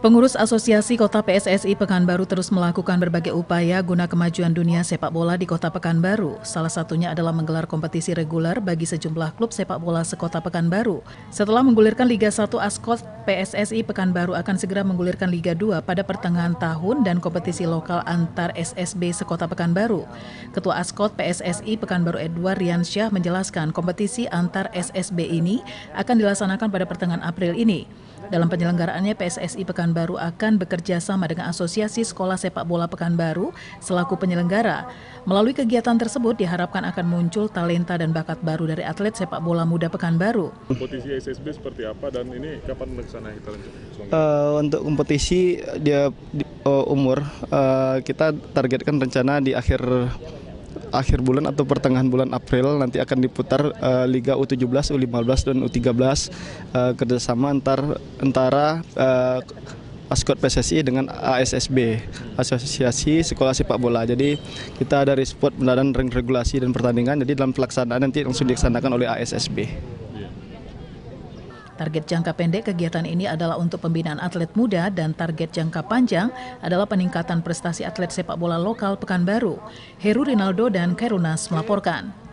Pengurus Asosiasi Kota PSSI Pekanbaru terus melakukan berbagai upaya guna kemajuan dunia sepak bola di Kota Pekanbaru. Salah satunya adalah menggelar kompetisi reguler bagi sejumlah klub sepak bola sekota Pekanbaru. Setelah menggulirkan Liga 1 Askot, PSSI Pekanbaru akan segera menggulirkan Liga 2 pada pertengahan tahun dan kompetisi lokal antar SSB sekota Pekanbaru. Ketua Askot PSSI Pekanbaru Edward Riansyah menjelaskan kompetisi antar SSB ini akan dilaksanakan pada pertengahan April ini. Dalam penyelenggaraannya PSSI Pekanbaru akan bekerja sama dengan Asosiasi Sekolah Sepak Bola Pekanbaru selaku penyelenggara. Melalui kegiatan tersebut diharapkan akan muncul talenta dan bakat baru dari atlet sepak bola muda Pekanbaru. Kompetisi SSB seperti apa dan ini kapan melaksanakan kita lanjut? Uh, untuk kompetisi dia di, uh, umur uh, kita targetkan rencana di akhir akhir bulan atau pertengahan bulan April nanti akan diputar uh, Liga U17, U15 dan U13 uh, eh, kerjasama antar antara uh, eh, Askot PSSI dengan ASSB Asosiasi Sekolah Sepak Bola. Jadi kita dari sport dan regulasi dan pertandingan. Jadi dalam pelaksanaan nanti langsung dilaksanakan oleh ASSB. Target jangka pendek kegiatan ini adalah untuk pembinaan atlet muda dan target jangka panjang adalah peningkatan prestasi atlet sepak bola lokal Pekanbaru. Heru Rinaldo dan Kerunas melaporkan.